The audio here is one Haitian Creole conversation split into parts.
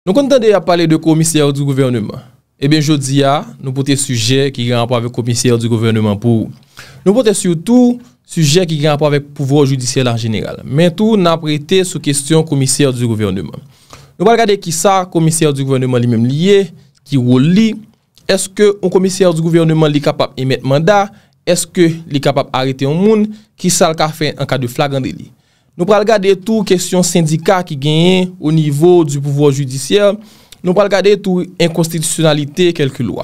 Nou kon tande a pale de komisyèr di gouverneman, e eh ben jodi a nou pote sujè ki gran pa ave komisyèr di gouverneman pou ou. Nou pote sou tou sujè ki gran pa ave pouvo joudisèl an jenèral, men tou nan prete sou kestyon komisyèr di gouverneman. Nou pal kade ki sa komisyèr di gouverneman li mem liye, ki wou li, eske ou komisyèr di gouverneman li kapap imet manda, eske li kapap arete ou moun, ki sa l ka fe an ka de flagande li. Nou pral gade tou kesyon syndika ki genye ou nivou du pouvo judisyel. Nou pral gade tou enkonstitisyonalite kelke lwa.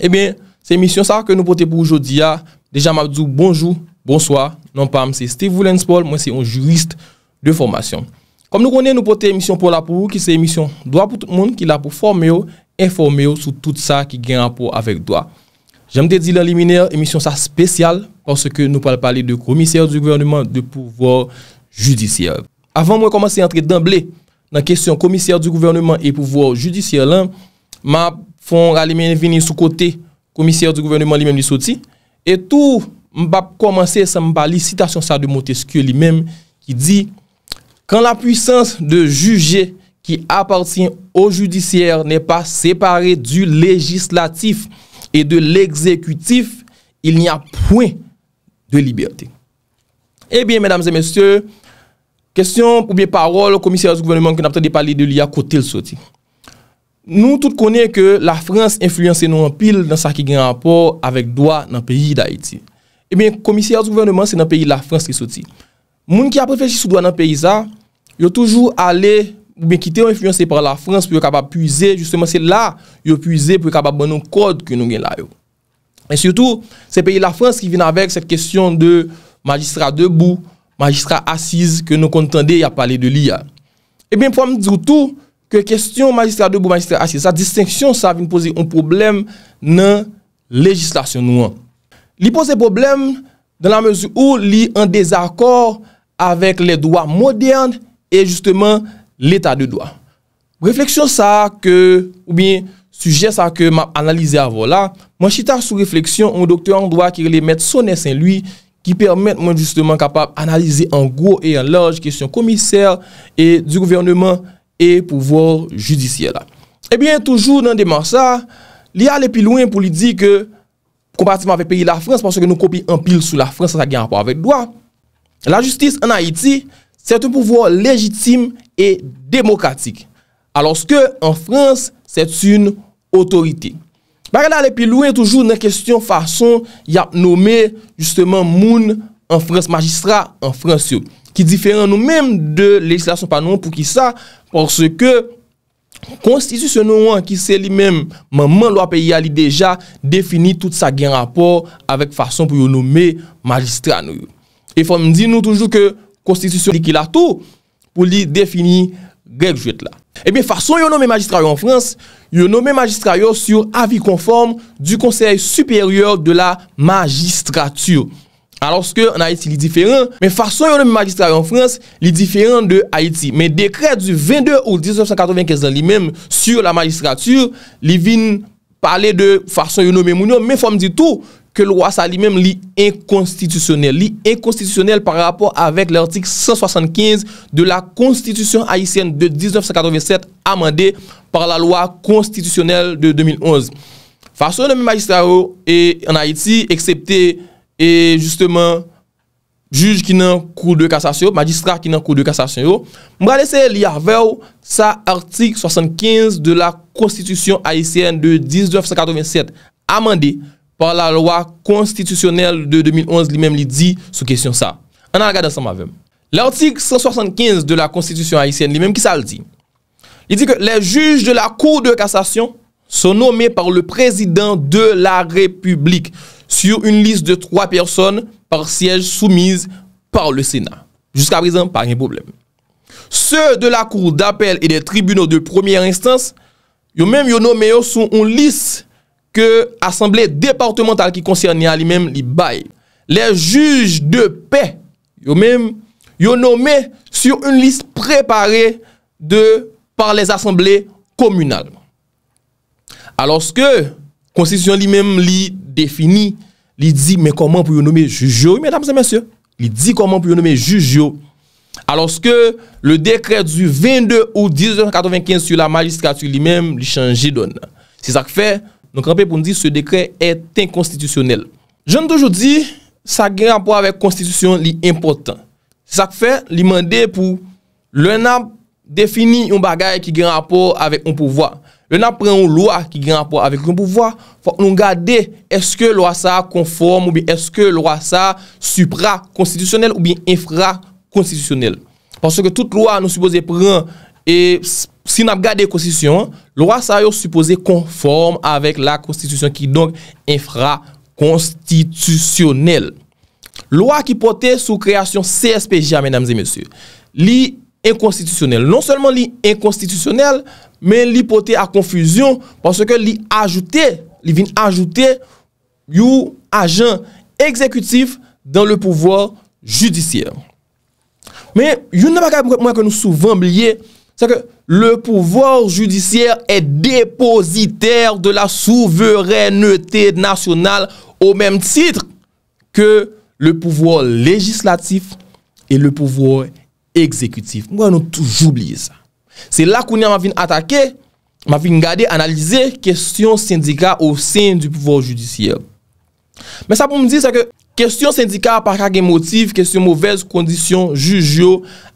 E ben, se misyon sa ke nou pote pou oujodi ya. Deja mabdou, bonjou, bonsoi. Non pam, se Steve Williams Paul, mwen se yon jurist de formasyon. Kom nou konen, nou pote emisyon pou la pou ou ki se emisyon doa pou tout moun ki la pou forme ou, informe ou sou tout sa ki genye anpou avek doa. Jemde di lè limine, emisyon sa spesyal, kon se ke nou pral pali de komisyèr du gouvernement de pouvo, Avan mwen komanse entre damble nan kesyon komisyèr du gouvernement e pouvòr judisyèr lan, ma fon ralimè vini sou kote komisyèr du gouvernement li mèm li soti, etou mba komanse san mba licita soun sa de moteske li mèm ki di, kan la pwisans de juje ki apatin ou judisyèr ne pa separe du legislatif e de l'exekwitif, il n'y a pouen de libyate. Ebyen eh mèdames et mèsyèr, Kestyon pou bie parol, komisyar ou gouvernement ki nan patan de pali eh de liya kote l soti. Nou tout konen ke la Frans influyansen nou an pil nan sa ki gen apor avek doa nan peyi da eti. E bie komisyar ou gouvernement se nan peyi la Frans ki soti. Moun ki apre fechisou doa nan peyi za, yo toujou ale ou bie kite ou influyansen par la Frans pou yo kabab puize, justemen se la yo puize pou yo kabab banon kod ki nou gen la yo. En syoutou, se peyi la Frans ki vin avek se kestyon de magistra debou, Magistra Assis, ke nou kontende ya pale de li ya. E eh bin pou am dizoutou, ke kestyon magistra de bou magistra Assis, sa disteksyon sa vin pose yon problem nan legislasyon nou an. Li pose problem dan la mezou ou li an dezakor avek le doa modern e justemen l'eta de doa. Refleksyon sa ke, ou bin suje sa ke ma analize avola, mwen chita sou refleksyon, mwen doktor an doa ki li met sone sen lui ki permet mwen justman kapap analize an gwo e an laj, kesyon komiser, du gouvernement, e pouvor judisye la. Ebyen, toujou nan deman sa, li al epi louen pou li di ke kompartiment ve peyi la Frans, pwansou ke nou kopi an pil sou la Frans, sa gen apwa avek doa. La justis an Haiti, set un pouvor lejitim e demokratik, aloske an Frans, set un otorite. Barre la le pilouen toujou nan kestyon fason yap nome justemen moun an frans magistra an frans yo. Ki diferan nou menm de legislasyon panoun pou ki sa porske konstitusyon nou an ki se li menm man lwa pe ya li deja defini tout sa gen rapor avek fason pou yo nome magistra nou yo. E fom di nou toujou ke konstitusyon li ki la tou pou li defini grek jwet la. Eh fason yonome magistraryo en Frans, yonome magistraryo sou avi konform du konsey superior de la magistrature. Anlorske en Haiti li diferent, men fason yonome magistraryo en Frans, li diferent de Haiti. Men dekret du 22 ao 1995, li men sur la magistrature, li vin pale de fason yonome mounyon, men fom di tou, ke lwa sa li men li inkonstitisyonel. Li inkonstitisyonel par rapport avek l'artik 175 de la Konstitisyon Haitienne de 1987 amande par la lwa konstitisyonel de 2011. Faso de mi magistra ou en Haiti, eksepte e justement juj ki nan kou de kassasyon, magistra ki nan kou de kassasyon, mwale se li avew sa artik 75 de la Konstitisyon Haitienne de 1987 amande par rapport par la loi constitutionnelle de 2011 lui-même lui dit sous question ça. On a regardé ensemble avec. L'article 175 de la Constitution haïtienne lui-même qui ça le dit. Il dit que les juges de la Cour de cassation sont nommés par le président de la République sur une liste de trois personnes par siège soumise par le Sénat. Jusqu'à présent, pas de problème. Ceux de la Cour d'appel et des tribunaux de première instance, ils même nommés sur une liste ke asemble departemental ki konserni a li men li baye. Le juj de pe, yo men, yo nome sur un list prepare de par les asemble komunalman. Alos ke, konsistisyon li men li defini, li di, me koman pou yo nome juj yo, me damse men syo, li di koman pou yo nome juj yo, alos ke, le dekret du 22 ou 1995 sou la majiskatou li men li chanji don. Se sa ki fe, se sa ki fe, Noun kranpe pou nou di se dekre eten konstitisyonel. Joun toujou di, sa granpou avèk konstitisyon li impotant. Sa kfe li mande pou lè nan defini yon bagay ki granpou avèk yon pouvoi. Lè nan pren yon lwa ki granpou avèk yon pouvoi, fòk nou gade eske lwa sa konform ou bi eske lwa sa supra konstitisyonel ou bi infra konstitisyonel. Pansè ke tout lwa nou supose pren, E sin ap gade konstisyon, lwa sa yo supose konform avèk la konstisyon ki donk infra-konstisyonel. Lwa ki pote sou kreasyon CSPJ, men damse mesye, li enkonstisyonel. Non selman li enkonstisyonel, men li pote a konfisyon, panso ke li ajoute, li vin ajoute, yu ajan ekzekutif dan le pouvo judisyen. Men, yu nan ap gade mwen ke nou souvan blye, Sa ke, le pouvor judisyer e depositer de la souverenete nasyonal, ou menm titre ke le pouvor legislatif e le pouvor ekzekutif. Mwen wè nou touj oubliye sa. Se la kounia m avin atake, m avin gade analize, kestyon syndika ou sen du pouvor judisyer. Men sa pou m di, sa ke, kestyon syndika apaka gen motif, kestyon mouvez kondisyon, juj yo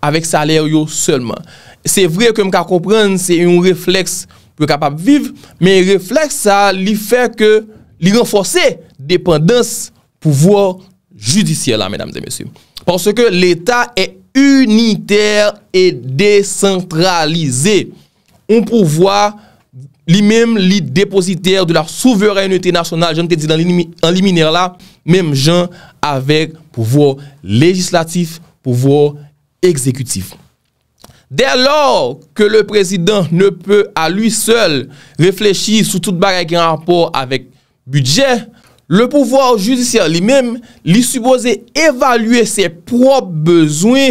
avek saler yo solman. Se vre kem ka kompren, se yon refleks pou kapap viv, men refleks sa li fè ke li renfose dependans pouvòr judisyè la, menam zè mèsyou. Pòsè ke l'Etat e unitèr e décentralizè, on pouvòr li mèm li depositer de la souveranité nationale, jen te di nan li minèr la, mèm jen avèk pouvòr legislatif, pouvòr exekutif. Dès lors que le président ne peut à lui seul réfléchir sur toute barrière qui rapport avec budget, le pouvoir judiciaire lui-même lui supposé évaluer ses propres besoins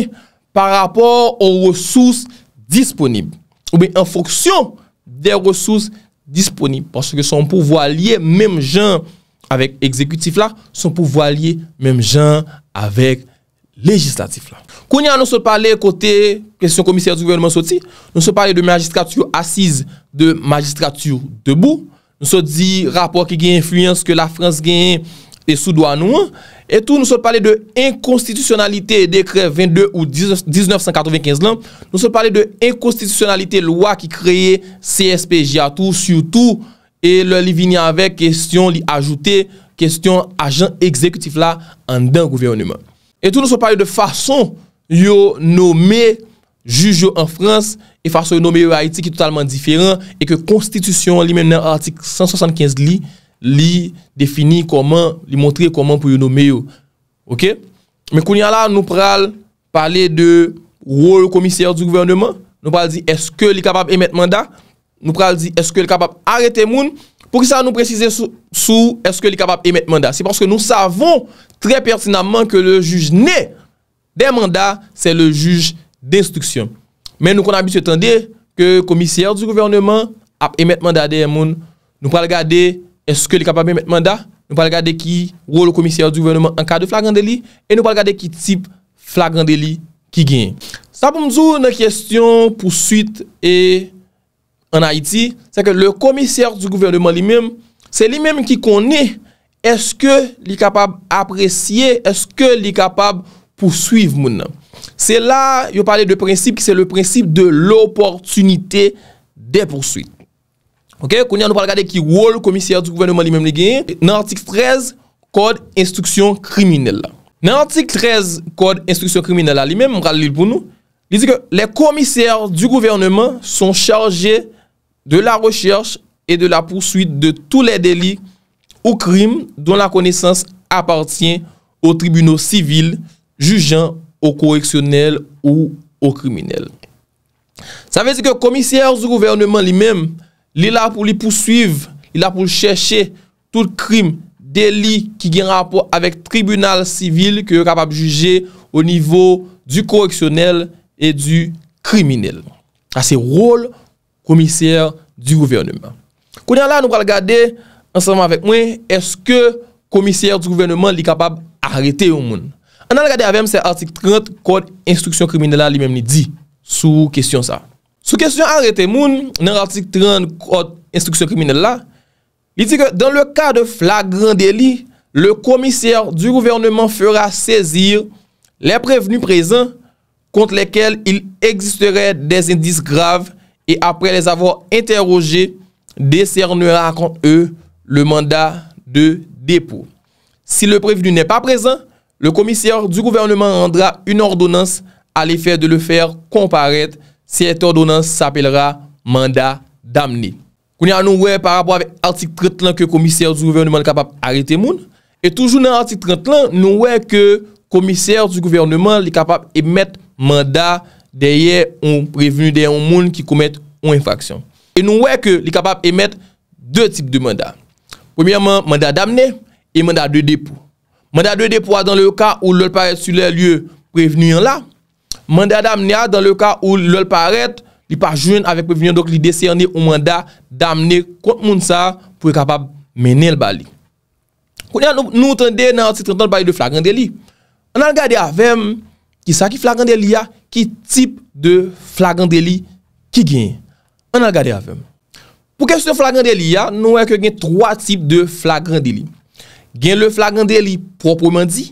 par rapport aux ressources disponibles. Ou bien en fonction des ressources disponibles. Parce que son pouvoir lié, même gens avec exécutif là, son pouvoir lié, même gens avec législatif là. Kounia nou se pale kote kwen son komiser di gouvernement sou ti. Nou se pale de magistratu assis de magistratu debou. Nou se di rapor ki gen influence ke la Frans gen pe sou do anouan. Etou nou se pale de inkonstitusyonalite dekre 22 ou 1995 lan. Nou se pale de inkonstitusyonalite lwa ki kreye CSPJ atou sou tou. Etou nou se pale de fason yo nome juj yo an frans e faso yo nome yo a iti ki totalman diferan e ke konstitusyon li men nan artik 175 li li defini koman, li montre koman pou yo nome yo. Ok? Me kounyan la nou pral pale de wou ou komisyar di gouvernement nou pral di eske li kapab emet manda nou pral di eske li kapab arete moun pou ki sa nou precize sou eske li kapab emet manda si porske nou savon tre pertinaman ke le juj ney Le mandat se le juj d'instruksyon. Men nou kon abis yo tende ke komisyèr di gouvernement ap emet mandat de yon moun, nou pal gade eske li kapab emet mandat, nou pal gade ki rol komisyèr di gouvernement an ka de flagran de li, e nou pal gade ki tip flagran de li ki gen. Sa pou mzou nan kestyon pou suite en Haiti, se ke le komisyèr di gouvernement li mèm, se li mèm ki konè eske li kapab apresye, eske li kapab... moun. Se la yo pale de prinsip ki se le prinsip de l'opportunite de porsuit. Ok, konye an nou pale gade ki wol komisyar di gouvernement li mèm li genye nan artik 13 kode instruksyon kriminella. Nan artik 13 kode instruksyon kriminella li mèm moun kalil pou nou, li zi ke le komisyar di gouvernement son charje de la recherche e de la porsuit de tou le deli ou krim don la konesans apatien ou tribuno sivil jujan ou koreksyonel ou ou kriminel. Sa vezi ke komisyèr zou gouvernement li mèm, li la pou li pousuiv, li la pou chèche tout krim, deli ki gen rapor avèk tribunal sivil ki yo kapab juje ou nivou du koreksyonel e du kriminel. A se rol komisyèr zou gouvernement. Kounen la nou pral gade, anseman avèk mwen, eske komisyèr zou gouvernement li kapab akrete yon moun? An an gade avèm se artik 30 kod instruksyon kriminella li mèm li di sou kesyon sa. Sou kesyon an rete moun nan artik 30 kod instruksyon kriminella, li di ke dan le ka de flagran deli, le komisyèr du gouvernement fèra sezir le prevenu prezen kont lekel il eksisterè des indis grave e apre les avò interroje, desernera akont e le manda de depo. Si le prevenu nè pa prezen, le komisyèr du gouvernement rendra un ordonnans al efèr de le fèr komparet, sè et ordonnans s'apèlera mandat damne. Kounè an nou wè par rapport avè artik 30 lan ke komisyèr du gouvernement lè kapap arete moun, et toujou nan artik 30 lan nou wè ke komisyèr du gouvernement lè kapap emèt mandat dèyè ou prevenu dèyè ou moun ki koumèt ou infaksyon. Et nou wè ke lè kapap emèt 2 tip de mandat. Poumyèman mandat damne et mandat de dépou. Manda dwe depwa dan le yo ka ou lel paret su lè lye prevenyen la. Manda damnen ya dan le yo ka ou lel paret li pa jwen avè prevenyen. Donk li dese yon ni ou manda damnen kont moun sa pou e kapab menen l bali. Koun ya nou tande nan anse trentan l bali de flagran deli. An al gade avèm ki sa ki flagran deli ya, ki tip de flagran deli ki gen. An al gade avèm. Pou kèp sou flagran deli ya, nou wè kè gen troa tip de flagran deli. Gen le flagran deli propoman di,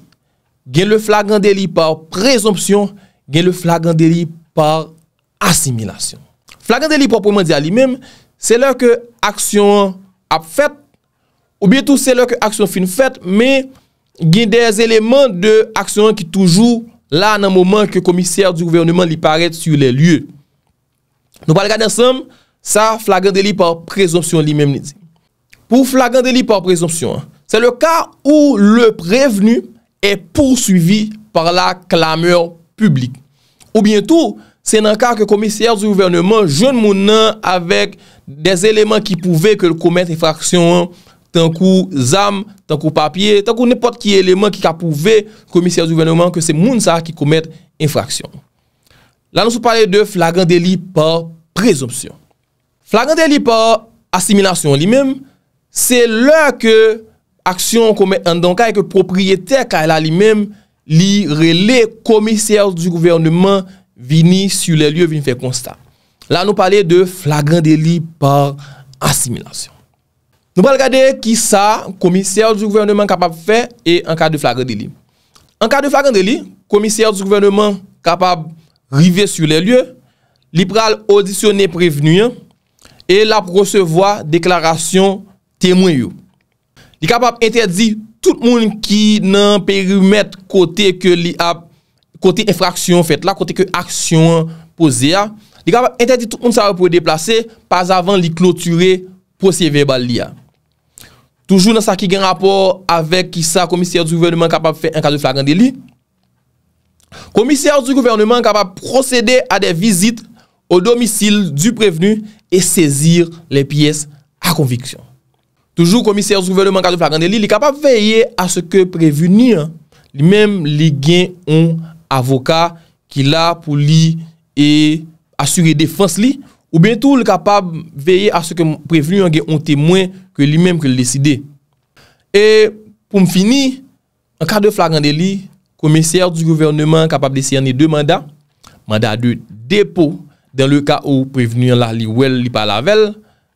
gen le flagran deli par prezomsyon, gen le flagran deli par asimilasyon. Flagran deli propoman di a li menm, se lèk aksyon ap fèt, ou bie tout se lèk aksyon fin fèt, men gen dez elemen de aksyon ki toujou la nan moman ke komisyèr di gouvernement li paret su le lye. Nou pal gade ansam, sa flagran deli par prezomsyon li menm ni di. Pou flagran deli par prezomsyon an? Se le ka ou le prevenu e poursuivi par la klameur publik. Ou bientou, se nan ka ke komisiyer zi ouvernement joun moun nan avek des eleman ki pouve ke komet infraksyon tankou zam, tankou papye, tankou nepot ki eleman ki ka pouve komisiyer zi ouvernement ke se moun sa ki komet infraksyon. La nou sou pale de flagant deli pa prezoption. Flagant deli pa assimilasyon li men, se lè ke aksyon kome endan ka e ke propriyete ka e la li mem li rele komisyez di gouverneman vini su le liye vini fe konsta. La nou pale de flagran de li par assimilasyon. Nou pale kade ki sa komisyez di gouverneman kapab fe e an ka de flagran de li. An ka de flagran de li, komisyez di gouverneman kapab rive su le liye, li pral odisyon e prevenuyen, e la prochevoi deklarasyon temwen yu. li kapap entedi tout moun ki nan perimet kote infraksyon fet la, kote ke aksyon pose a, li kapap entedi tout moun sa pou deplase pas avan li kloture posye vebal li a. Toujou nan sa ki gen rapor avek ki sa komisyar di gouvernement kapap fe en kade flagran de li, komisyar di gouvernement kapap prosede a de vizit o domisil di prevenu e sezir le piyes a konviksyon. Toujou komisèr z gouvernement kade flagande li li kapab veye a se ke preveni li menm li gen yon avoka ki la pou li e asuri defans li ou bentou li kapab veye a se ke preveni yon gen yon temwen ke li menm ke li deside. E pou m fini, an kade flagande li komisèr z gouvernement kapab desi yon e de manda, manda de depo, dan le ka ou preveni yon la li wè li pa lavel,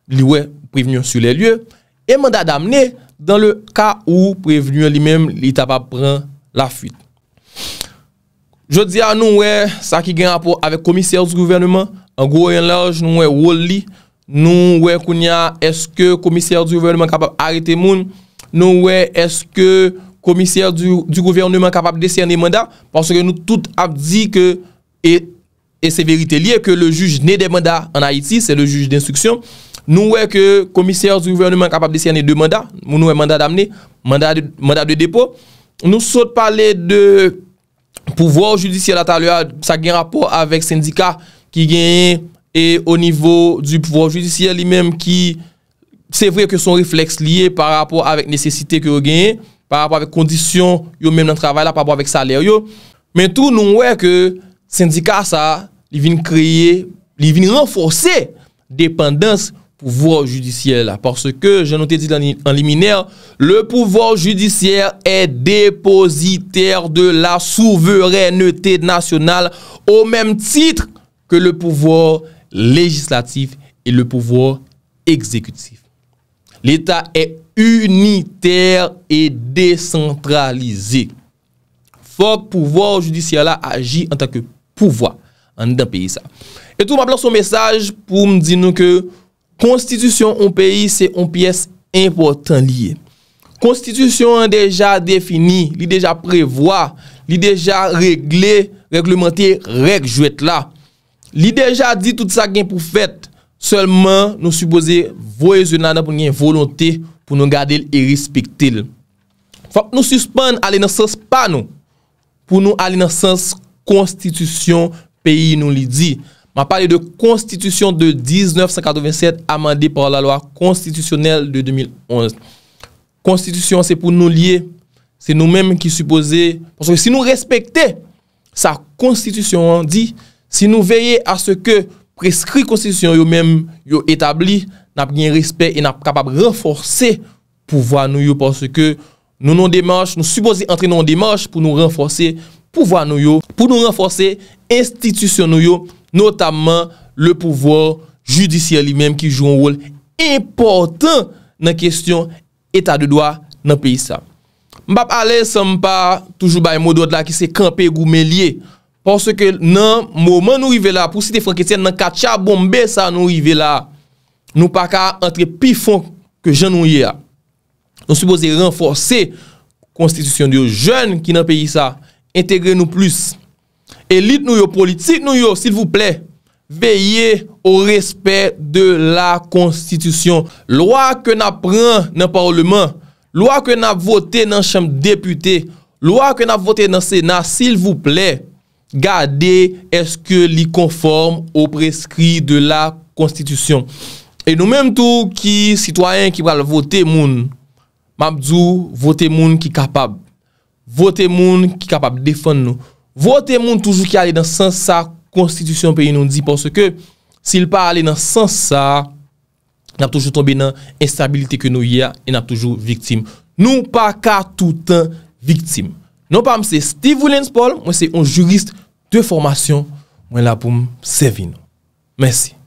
li wè preveni yon sou le lyeu. E mandat damne dan le ka ou prevenu li men li tapap pran la fuit. Jodi a nou we sakik gen rapport ave komisyèr du gouvernement. An gwo yon laj nou we wol li. Nou we kounya eske komisyèr du gouvernement kapap arete moun. Nou we eske komisyèr du gouvernement kapap desyèr ni mandat. Pansè ke nou tout ap di ke e se verite li e ke le juj ne de mandat an Haiti. Se le juj d'instruksyon. Nou wè ke komisèr du gouvernement kapap de syanè de mandat, moun wè mandat d'amnè, mandat de depo. Nou sot pale de pouvoir judisyèl atalè, sa gen rapor avèk syndika ki genye, e o nivou du pouvoir judisyèl li mèm ki, se vre ke son refleks liye par rapor avèk nesesite ki yo genye, par rapor avèk kondisyon yo mèm nan travay la, par rapor avèk salèr yo. Men tou nou wè ke syndika sa li vin kreye, li vin renforse dependansi, pouvoir judiciaire là. Parce que, je noté dit en, liminaire, le pouvoir judiciaire est dépositaire de la souveraineté nationale au même titre que le pouvoir législatif et le pouvoir exécutif. L'État est unitaire et décentralisé. fort pouvoir judiciaire là agit en tant que pouvoir en d'un pays ça. Et tout ma son message pour me dire nous que Konstitisyon ou peyi se ou piyes importan liye. Konstitisyon an deja defini, li deja prevoa, li deja regle, reglemente, rek jwet la. Li deja di tout sa gen pou fèt, selman nou supose voye zonan apon gen volante pou nou gade l e respecte l. Fap nou suspande alenansans pa nou, pou nou alenansans konstitisyon peyi nou li di. Ma pale de konstitisyon de 1987 amande por la loi konstitisyonel de 2011. Konstitisyon se pou nou liye, se nou menm ki suppose, se nou respekte sa konstitisyon di, se nou veye a se ke preskri konstitisyon yo menm yo etabli, na prien respek e na kapab renforse pouvoan nou yo, parce ke nou nou démarche, nou suppose entri nou démarche pou nou renforse pouvoan nou yo, pou nou renforse institisyon nou yo, Notamen le pouvor judisyen li menm ki jou yon rol important nan kestyon etat de doa nan peyi sa. Mbap ale se mpa toujou baye mwodot la ki se kampe gou melye. Ponso ke nan mwoman nou rive la, pou si te fwa ketyen nan ka tcha bombe sa nou rive la, nou pa ka antre pi fwa ke jen nou ye a. Non supose renforse konstitusyon diyo jen ki nan peyi sa, entegre nou plus. elit nou yo, politik nou yo, s'il vous plè, veye ou respè de la konstitusyon. Lwa ke na pren nan parleman, lwa ke na vote nan chanm depute, lwa ke na vote nan sena, s'il vous plè, gade eske li konform ou preskri de la konstitusyon. E nou menm tou ki sitwayen ki pral vote moun, mabdou, vote moun ki kapab. Vote moun ki kapab. Defon nou. Votè moun toujou ki ale nan sansa konstitusyon peyi nou di, porsè ke, sil pa ale nan sansa, nap toujou tombe nan instabilite ke nou ya, e nap toujou viktim. Nou pa ka toutan viktim. Nou pa mse Steve Williams Paul, mwen se yon jurist te formasyon, mwen la pou mse vi nou. Mènsi.